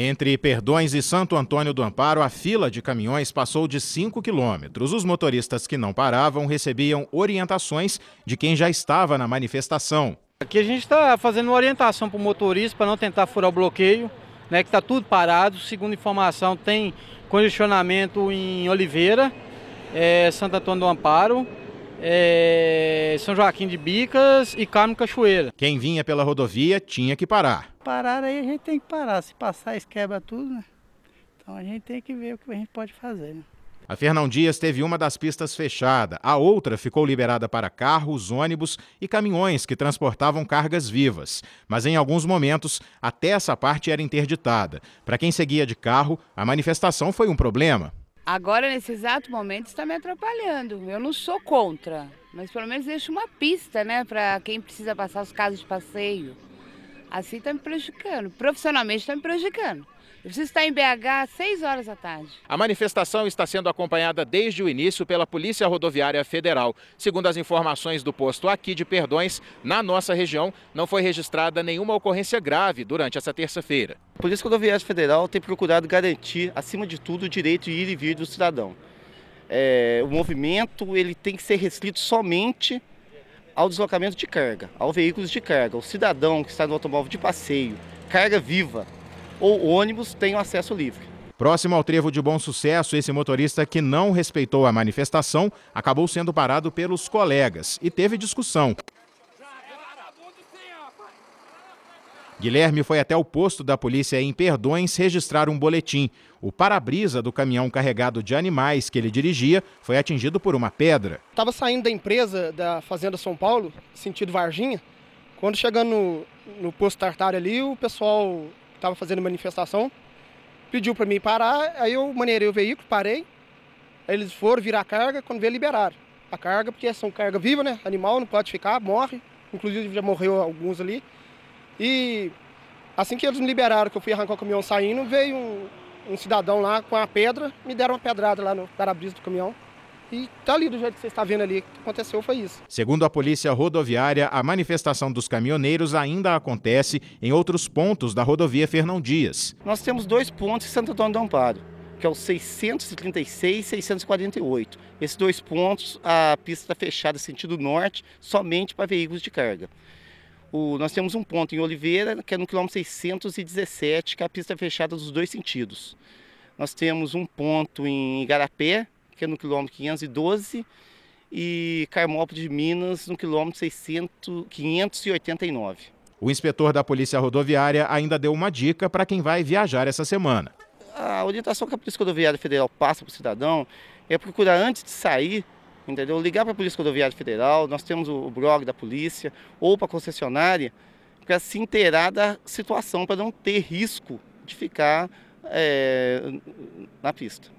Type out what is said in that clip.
Entre Perdões e Santo Antônio do Amparo, a fila de caminhões passou de 5 quilômetros. Os motoristas que não paravam recebiam orientações de quem já estava na manifestação. Aqui a gente está fazendo uma orientação para o motorista para não tentar furar o bloqueio, né, que está tudo parado. Segundo informação, tem congestionamento em Oliveira, é, Santo Antônio do Amparo, é, São Joaquim de Bicas e Carmo Cachoeira. Quem vinha pela rodovia tinha que parar parar aí a gente tem que parar. Se passar, isso quebra tudo, né? Então a gente tem que ver o que a gente pode fazer. Né? A Fernão Dias teve uma das pistas fechada, a outra ficou liberada para carros, ônibus e caminhões que transportavam cargas vivas. Mas em alguns momentos, até essa parte era interditada. Para quem seguia de carro, a manifestação foi um problema. Agora, nesse exato momento, está me atrapalhando. Eu não sou contra, mas pelo menos deixo uma pista, né, para quem precisa passar os casos de passeio. Assim está me prejudicando. Profissionalmente está me prejudicando. Eu preciso estar em BH às 6 horas da tarde. A manifestação está sendo acompanhada desde o início pela Polícia Rodoviária Federal. Segundo as informações do posto aqui de Perdões, na nossa região não foi registrada nenhuma ocorrência grave durante essa terça-feira. A Polícia Rodoviária Federal tem procurado garantir, acima de tudo, o direito de ir e vir do cidadão. É, o movimento ele tem que ser restrito somente ao deslocamento de carga, ao veículos de carga. O cidadão que está no automóvel de passeio, carga viva ou ônibus tem acesso livre. Próximo ao trevo de bom sucesso, esse motorista que não respeitou a manifestação acabou sendo parado pelos colegas e teve discussão. Guilherme foi até o posto da polícia em Perdões registrar um boletim. O para-brisa do caminhão carregado de animais que ele dirigia foi atingido por uma pedra. Estava saindo da empresa da Fazenda São Paulo, sentido Varginha. Quando chegando no, no posto Tartar ali, o pessoal estava fazendo manifestação pediu para mim parar, aí eu maneirei o veículo, parei. eles foram virar a carga, quando veio liberaram a carga, porque são carga viva, né? Animal não pode ficar, morre. Inclusive já morreu alguns ali. E assim que eles me liberaram, que eu fui arrancar o caminhão saindo, veio um, um cidadão lá com a pedra, me deram uma pedrada lá no para-brisa do caminhão. E tá ali do jeito que você está vendo ali, o que aconteceu foi isso. Segundo a Polícia Rodoviária, a manifestação dos caminhoneiros ainda acontece em outros pontos da rodovia Fernão Dias. Nós temos dois pontos em Santo Antônio do Amparo, que é o 636 e 648. Esses dois pontos, a pista está fechada sentido norte, somente para veículos de carga. O, nós temos um ponto em Oliveira, que é no quilômetro 617, que é a pista fechada dos dois sentidos. Nós temos um ponto em Igarapé, que é no quilômetro 512, e Carmópolis de Minas, no quilômetro 600, 589. O inspetor da Polícia Rodoviária ainda deu uma dica para quem vai viajar essa semana. A orientação que a Polícia Rodoviária Federal passa para o cidadão é procurar, antes de sair, entendeu? Ligar para a Polícia Rodoviária Federal, nós temos o blog da polícia, ou para a concessionária, para se inteirar da situação, para não ter risco de ficar é, na pista.